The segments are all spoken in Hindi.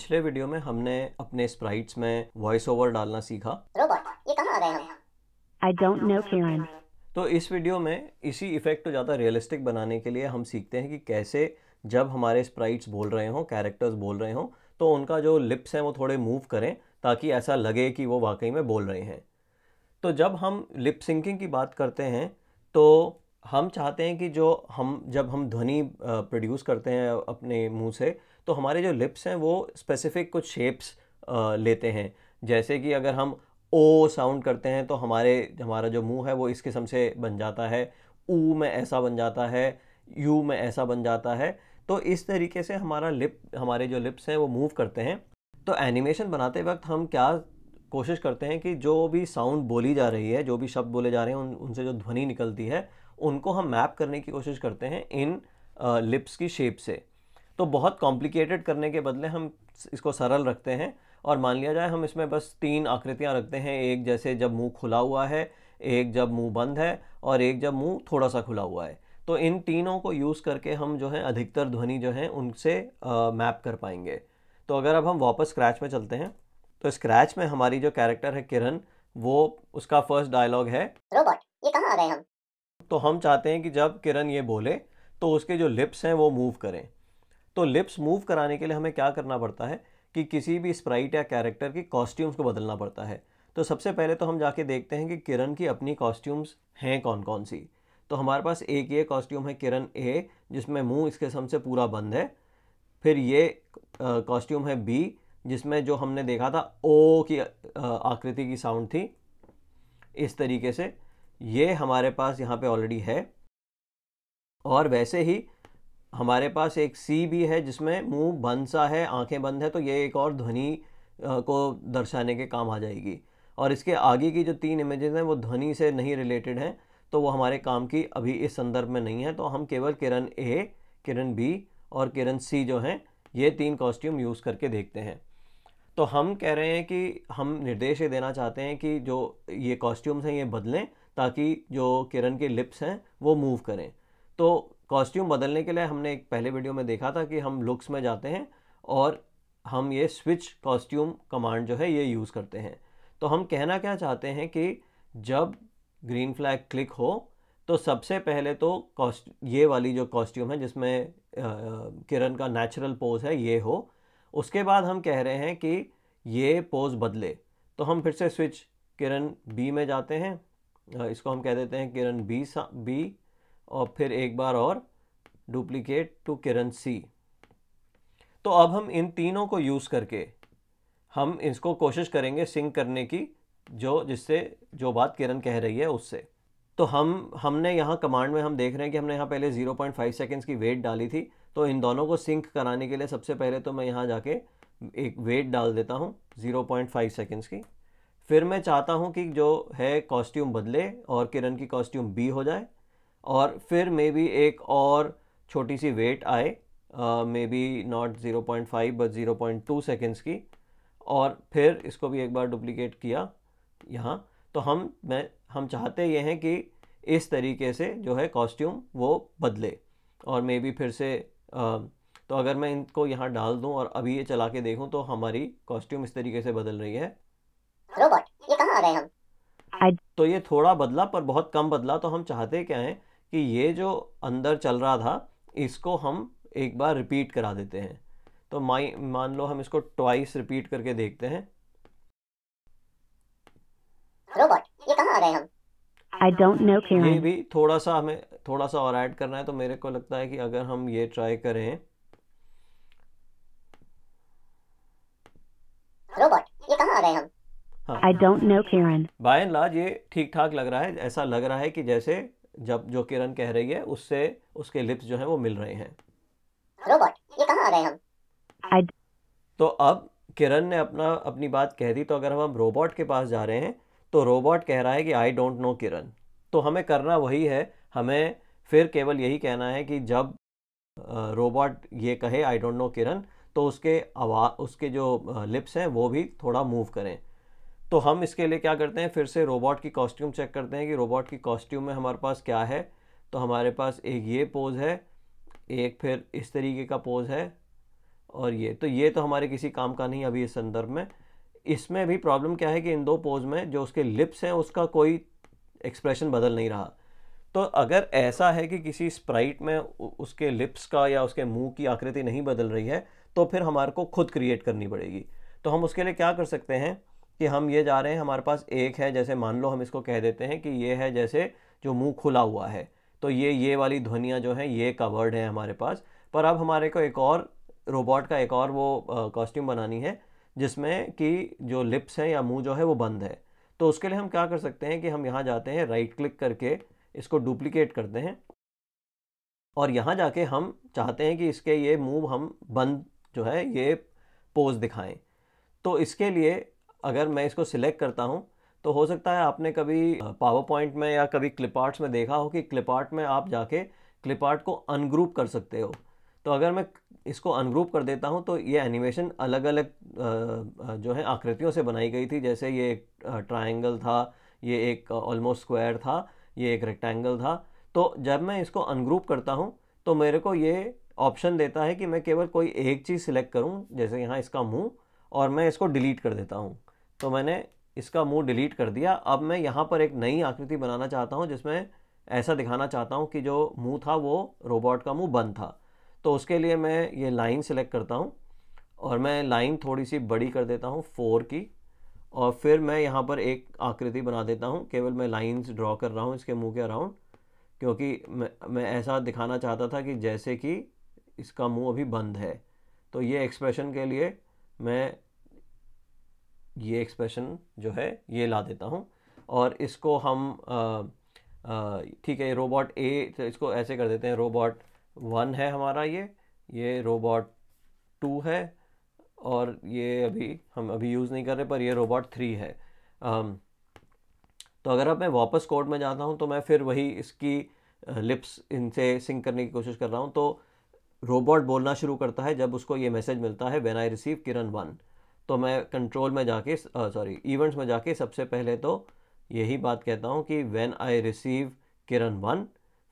पिछले वीडियो में हमने अपने स्प्राइट्स में वॉइस ओवर डालना सीखा रोबोट ये आ गए हम आई डोंट नो तो इस वीडियो में इसी इफेक्ट को ज़्यादा रियलिस्टिक बनाने के लिए हम सीखते हैं कि कैसे जब हमारे स्प्राइट्स बोल रहे हों कैरेक्टर्स बोल रहे हों तो उनका जो लिप्स हैं वो थोड़े मूव करें ताकि ऐसा लगे कि वो वाकई में बोल रहे हैं तो जब हम लिप सिंकिंग की बात करते हैं तो हम चाहते हैं कि जो हम जब हम ध्वनि प्रोड्यूस करते हैं अपने मुंह से तो हमारे जो लिप्स हैं वो स्पेसिफिक कुछ शेप्स लेते हैं जैसे कि अगर हम ओ साउंड करते हैं तो हमारे हमारा जो मुंह है वो इस किस्म से बन जाता है ऊ में ऐसा बन जाता है यू में ऐसा बन जाता है तो इस तरीके से हमारा लिप हमारे जो लिप्स हैं वो मूव करते हैं तो एनिमेशन बनाते वक्त हम क्या कोशिश करते हैं कि जो भी साउंड बोली जा रही है जो भी शब्द बोले जा रहे हैं उन उनसे जो ध्वनि निकलती है उनको हम मैप करने की कोशिश करते हैं इन लिप्स की शेप से तो बहुत कॉम्प्लिकेटेड करने के बदले हम इसको सरल रखते हैं और मान लिया जाए हम इसमें बस तीन आकृतियाँ रखते हैं एक जैसे जब मुँह खुला हुआ है एक जब मुँह बंद है और एक जब मुँह थोड़ा सा खुला हुआ है तो इन तीनों को यूज़ करके हम जो है अधिकतर ध्वनि जो है उनसे मैप कर पाएंगे तो अगर अब हम वापस स्क्रैच में चलते हैं तो स्क्रैच में हमारी जो कैरेक्टर है किरण वो उसका फर्स्ट डायलॉग है रोबोट ये कहां आ गए हम तो हम चाहते हैं कि जब किरण ये बोले तो उसके जो लिप्स हैं वो मूव करें तो लिप्स मूव कराने के लिए हमें क्या करना पड़ता है कि किसी भी स्प्राइट या कैरेक्टर की कॉस्ट्यूम्स को बदलना पड़ता है तो सबसे पहले तो हम जाके देखते हैं कि किरण की अपनी कॉस्ट्यूम्स हैं कौन कौन सी तो हमारे पास एक ये कॉस्ट्यूम है किरण ए जिसमें मुंह इसके किस्म से पूरा बंद है फिर ये कॉस्ट्यूम है बी जिसमें जो हमने देखा था ओ की आकृति की साउंड थी इस तरीके से ये हमारे पास यहाँ पे ऑलरेडी है और वैसे ही हमारे पास एक सी भी है जिसमें मुंह बंद सा है आंखें बंद है तो ये एक और ध्वनि को दर्शाने के काम आ जाएगी और इसके आगे की जो तीन इमेजेस हैं वो ध्वनि से नहीं रिलेटेड हैं तो वो हमारे काम की अभी इस संदर्भ में नहीं है तो हम केवल किरण ए किरण बी और किरण सी जो हैं ये तीन कॉस्ट्यूम यूज़ करके देखते हैं तो हम कह रहे हैं कि हम निर्देश ये देना चाहते हैं कि जो ये कॉस्ट्यूम्स हैं ये बदलें ताकि जो किरण के लिप्स हैं वो मूव करें तो कॉस्ट्यूम बदलने के लिए हमने एक पहले वीडियो में देखा था कि हम लुक्स में जाते हैं और हम ये स्विच कॉस्ट्यूम कमांड जो है ये यूज़ करते हैं तो हम कहना क्या चाहते हैं कि जब ग्रीन फ्लैग क्लिक हो तो सबसे पहले तो कॉस्ट ये वाली जो कॉस्ट्यूम है जिसमें किरण का नेचुरल पोज है ये हो उसके बाद हम कह रहे हैं कि ये पोज बदले तो हम फिर से स्विच किरण बी में जाते हैं इसको हम कह देते हैं किरण बी सा बी और फिर एक बार और डुप्लीकेट टू किरण सी तो अब हम इन तीनों को यूज़ करके हम इसको कोशिश करेंगे सिंक करने की जो जिससे जो बात किरण कह रही है उससे तो हम हमने यहाँ कमांड में हम देख रहे हैं कि हमने यहाँ पहले 0.5 सेकेंड्स की वेट डाली थी तो इन दोनों को सिंक कराने के लिए सबसे पहले तो मैं यहाँ जाके एक वेट डाल देता हूँ 0.5 सेकेंड्स की फिर मैं चाहता हूँ कि जो है कॉस्ट्यूम बदले और किरण की कॉस्ट्यूम बी हो जाए और फिर मे बी एक और छोटी सी वेट आए maybe not 0.5 but two seconds की और फिर इसको भी एक बार डुप्लीकेट किया यहाँ तो हम मैं हम चाहते ये हैं कि इस तरीके से जो है कॉस्ट्यूम वो बदले और मे बी फिर से आ, तो अगर मैं इनको यहाँ डाल दूँ और अभी ये चला के देखूँ तो हमारी कॉस्ट्यूम इस तरीके से बदल रही है रोबोट ये आ गए हम तो ये थोड़ा बदला पर बहुत कम बदला तो हम चाहते क्या हैं कि ये जो अंदर चल रहा था इसको हम एक बार रिपीट करा देते हैं तो माई मान लो हम इसको ट्वाइस रिपीट करके देखते हैं रोबोट ये कहाँ आ गए हम ये भी थोड़ा सा हमें थोड़ा सा और ऐड करना है तो मेरे को लगता है कि अगर हम ये ट्राई करें रोबोट ये कहां आ गए हम I don't know Kiran by and large ये ठीक ठाक लग रहा है ऐसा लग रहा है कि जैसे जब जो किरण कह रही है उससे उसके लिप्स जो है वो मिल रहे हैं रोबोट ये आ गए हम तो अब किरण ने अपना अपनी बात कह दी तो अगर हम रोबोट के पास जा रहे हैं तो रोबोट कह रहा है कि आई डोंट नो किरण तो हमें करना वही है हमें फिर केवल यही कहना है कि जब रोबोट ये कहे आई डोंट नो किरण तो उसके आवाज़ उसके जो लिप्स हैं वो भी थोड़ा मूव करें तो हम इसके लिए क्या करते हैं फिर से रोबोट की कॉस्ट्यूम चेक करते हैं कि रोबोट की कॉस्ट्यूम में हमारे पास क्या है तो हमारे पास एक ये पोज़ है एक फिर इस तरीके का पोज़ है और ये तो ये तो हमारे किसी काम का नहीं अभी इस संदर्भ में इसमें भी प्रॉब्लम क्या है कि इन दो पोज़ में जो उसके लिप्स हैं उसका कोई एक्सप्रेशन बदल नहीं रहा तो अगर ऐसा है कि किसी स्प्राइट में उसके लिप्स का या उसके मुंह की आकृति नहीं बदल रही है तो फिर हमारे को खुद क्रिएट करनी पड़ेगी तो हम उसके लिए क्या कर सकते हैं कि हम ये जा रहे हैं हमारे पास एक है जैसे मान लो हम इसको कह देते हैं कि ये है जैसे जो मुंह खुला हुआ है तो ये ये वाली ध्वनियाँ जो हैं ये कवर्ड है हमारे पास पर अब हमारे को एक और रोबोट का एक और वो कॉस्ट्यूम बनानी है जिसमें कि जो लिप्स हैं या मुंह जो है वो बंद है तो उसके लिए हम क्या कर सकते हैं कि हम यहाँ जाते हैं राइट क्लिक करके इसको डुप्लीकेट करते हैं और यहाँ जाके हम चाहते हैं कि इसके ये मूव हम बंद जो है ये पोज दिखाएं तो इसके लिए अगर मैं इसको सिलेक्ट करता हूँ तो हो सकता है आपने कभी पावर पॉइंट में या कभी क्लिप आर्ट्स में देखा हो कि क्लिप आर्ट में आप जाके क्लिप आर्ट को अनग्रुप कर सकते हो तो अगर मैं इसको अनग्रुप कर देता हूँ तो ये एनिमेशन अलग अलग जो है आकृतियों से बनाई गई थी जैसे ये एक ट्राइंगल था ये एक ऑलमोस्ट स्क्वायर था ये एक रेक्टेंगल था तो जब मैं इसको अनग्रुप करता हूँ तो मेरे को ये ऑप्शन देता है कि मैं केवल कोई एक चीज़ सिलेक्ट करूँ जैसे यहाँ इसका मुँह और मैं इसको डिलीट कर देता हूँ तो मैंने इसका मुंह डिलीट कर दिया अब मैं यहाँ पर एक नई आकृति बनाना चाहता हूँ जिसमें ऐसा दिखाना चाहता हूँ कि जो मुंह था वो रोबोट का मुंह बंद था तो उसके लिए मैं ये लाइन सेलेक्ट करता हूँ और मैं लाइन थोड़ी सी बड़ी कर देता हूँ फोर की और फिर मैं यहाँ पर एक आकृति बना देता हूँ केवल मैं लाइन्स ड्रॉ कर रहा हूँ इसके मुँह के अराउंड क्योंकि मैं मैं ऐसा दिखाना चाहता था कि जैसे कि इसका मुँह अभी बंद है तो ये एक्सप्रेशन के लिए मैं ये एक्सप्रेशन जो है ये ला देता हूँ और इसको हम ठीक है रोबोट ए तो इसको ऐसे कर देते हैं रोबोट वन है हमारा ये ये रोबोट टू है और ये अभी हम अभी यूज़ नहीं कर रहे पर ये रोबोट थ्री है आ, तो अगर अब मैं वापस कोड में जाता हूँ तो मैं फिर वही इसकी लिप्स इनसे सिंक करने की कोशिश कर रहा हूँ तो रोबोट बोलना शुरू करता है जब उसको ये मैसेज मिलता है when I receive Kiran one तो मैं कंट्रोल में जाके सॉरी इवेंट्स में जाके सबसे पहले तो यही बात कहता हूँ कि when I receive Kiran one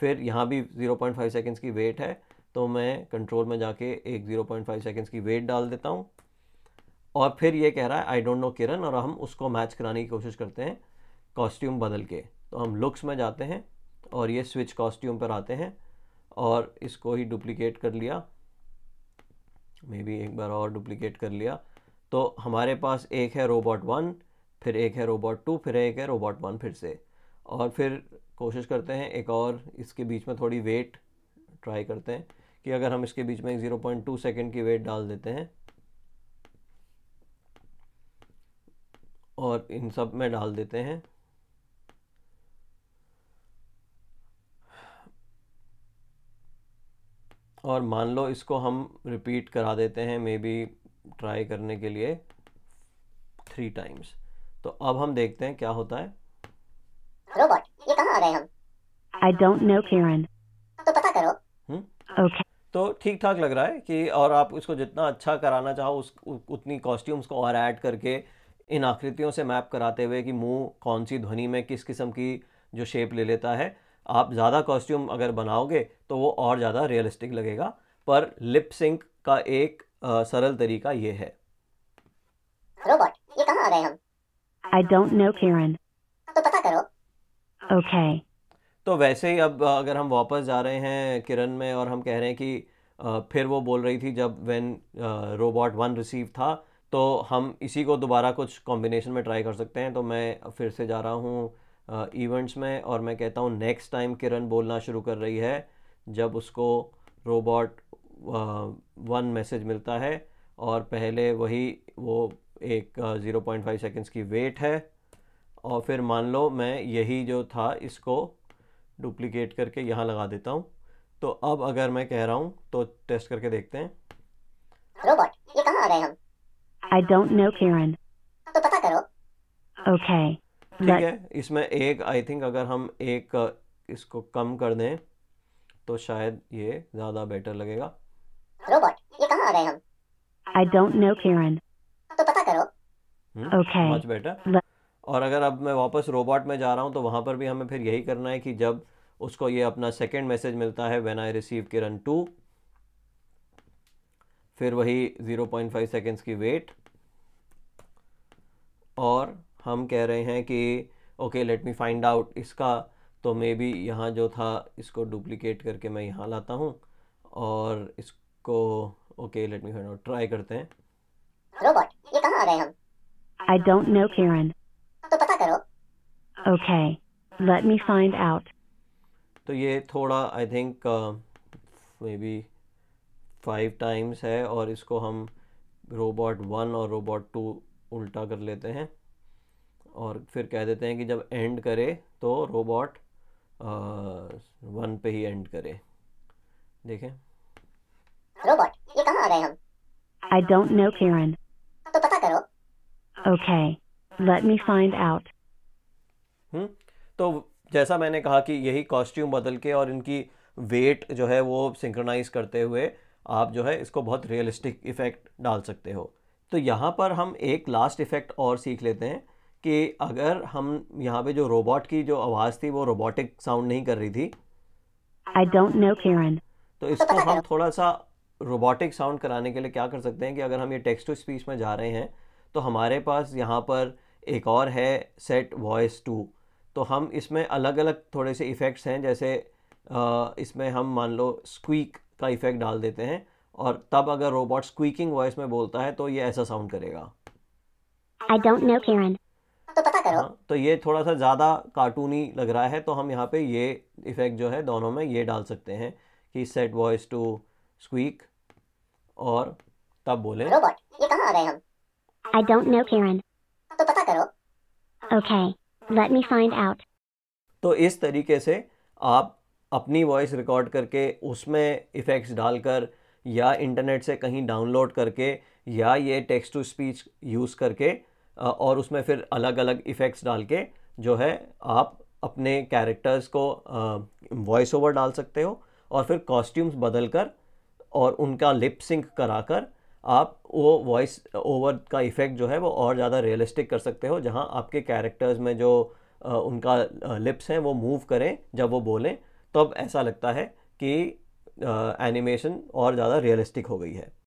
फिर यहाँ भी 0.5 सेकेंड्स की वेट है तो मैं कंट्रोल में जाके एक 0.5 सेकेंड्स की वेट डाल देता हूँ और फिर ये कह रहा है आई डोंट नो किरण और हम उसको मैच कराने की कोशिश करते हैं कॉस्ट्यूम बदल के तो हम लुक्स में जाते हैं और ये स्विच कॉस्ट्यूम पर आते हैं और इसको ही डुप्लीकेट कर लिया मे बी एक बार और डुप्लीकेट कर लिया तो हमारे पास एक है रोबोट वन फिर एक है रोबोट टू फिर एक है रोबोट वन फिर से और फिर कोशिश करते हैं एक और इसके बीच में थोड़ी वेट ट्राई करते हैं कि अगर हम इसके बीच में एक ज़ीरो पॉइंट टू सेकेंड की वेट डाल देते हैं और इन सब में डाल देते हैं और मान लो इसको हम रिपीट करा देते हैं मे बी ट्राई करने के लिए थ्री टाइम्स तो अब हम देखते हैं क्या होता है रोबोट ये कहाँ आ गए हम आई डोंट नो किरण तो पता करो ओके okay. तो ठीक ठाक लग रहा है कि और आप इसको जितना अच्छा कराना चाहो उस उतनी कॉस्ट्यूम्स को और ऐड करके इन आकृतियों से मैप कराते हुए कि मुंह कौन सी ध्वनि में किस किस्म की जो शेप ले लेता है आप ज़्यादा कॉस्ट्यूम अगर बनाओगे तो वो और ज़्यादा रियलिस्टिक लगेगा पर लिप सिंक का एक सरल तरीका ये है रोबोट ये कहाँ आ गए हम आई डोंट नो किरण तो पता करो ओके तो वैसे ही अब अगर हम वापस जा रहे हैं किरण में और हम कह रहे हैं कि फिर वो बोल रही थी जब व्हेन रोबोट वन रिसीव था तो हम इसी को दोबारा कुछ कॉम्बिनेशन में ट्राई कर सकते हैं तो मैं फिर से जा रहा हूँ इवेंट्स में और मैं कहता हूँ नेक्स्ट टाइम किरण बोलना शुरू कर रही है जब उसको रोबोट वन मैसेज मिलता है और पहले वही वो एक ज़ीरो पॉइंट फाइव सेकेंड्स की वेट है और फिर मान लो मैं यही जो था इसको डुप्लीकेट करके यहाँ लगा देता हूँ तो अब अगर मैं कह रहा हूँ तो टेस्ट करके देखते हैं रोबोट ये कहाँ आ गए हम तो पता करो okay. ठीक है इसमें एक आई थिंक अगर हम एक इसको कम कर दें तो शायद ये ज़्यादा बेटर लगेगा रोबोट ये कहाँ आ गए हम आई डोंट नो किरण तो पता करो ओके मच बेटर और अगर अब मैं वापस रोबोट में जा रहा हूँ तो वहाँ पर भी हमें फिर यही करना है कि जब उसको ये अपना सेकेंड मैसेज मिलता है when I receive Kiran two फिर वही 0.5 सेकेंड्स की वेट और हम कह रहे हैं कि okay let me find out इसका तो मे बी यहाँ जो था इसको डुप्लीकेट करके मैं यहाँ लाता हूँ और इस को okay let me find out try करते हैं रोबोट ये कहां आ गए हम आई डोंट नो किरण तो पता करो okay let me find out तो ये थोड़ा I think maybe five times है और इसको हम रोबोट वन और रोबोट टू उल्टा कर लेते हैं और फिर कह देते हैं कि जब एंड करे तो रोबोट वन uh, पे ही एंड करे देखें रोबोट ये कहाँ आ गए हम I don't know Karen. तो पता करो Okay, let me find out. हम्म तो जैसा मैंने कहा कि यही कॉस्ट्यूम बदल के और इनकी वेट जो है वो सिंक्रोनाइज करते हुए आप जो है इसको बहुत रियलिस्टिक इफ़ेक्ट डाल सकते हो तो यहाँ पर हम एक लास्ट इफ़ेक्ट और सीख लेते हैं कि अगर हम यहाँ पे जो रोबोट की जो आवाज़ थी वो रोबोटिक साउंड नहीं कर रही थी आई डोंट नो किरण तो इसको तो हम थोड़ा सा रोबोटिक साउंड कराने के लिए क्या कर सकते हैं कि अगर हम ये टेक्स्ट टू स्पीच में जा रहे हैं तो हमारे पास यहाँ पर एक और है सेट वॉइस टू तो हम इसमें अलग अलग थोड़े से इफ़ेक्ट्स हैं जैसे इसमें हम मान लो स्क्वीक का इफ़ेक्ट डाल देते हैं और तब अगर रोबोट स्क्वीकिंग वॉइस में बोलता है तो ये ऐसा साउंड करेगा I don't know, Karen. तो पता करो हाँ, तो ये थोड़ा सा ज़्यादा कार्टूनी लग रहा है तो हम यहाँ पे ये इफ़ेक्ट जो है दोनों में ये डाल सकते हैं कि सेट वॉइस टू स्क्वीक और तब बोले रोबोट ये कहां आ गए हम तो पता करो okay let me find out तो इस तरीके से आप अपनी वॉइस रिकॉर्ड करके उसमें इफ़ेक्ट्स डालकर या इंटरनेट से कहीं डाउनलोड करके या ये टेक्स्ट टू स्पीच यूज़ करके और उसमें फिर अलग अलग इफ़ेक्ट्स डाल के जो है आप अपने कैरेक्टर्स को वॉइस ओवर डाल सकते हो और फिर कॉस्ट्यूम्स बदल कर और उनका लिप सिंक कराकर आप वो वॉइस ओवर का इफ़ेक्ट जो है वो और ज़्यादा रियलिस्टिक कर सकते हो जहाँ आपके कैरेक्टर्स में जो उनका लिप्स हैं वो मूव करें जब वो बोलें तब ऐसा लगता है कि एनिमेशन और ज़्यादा रियलिस्टिक हो गई है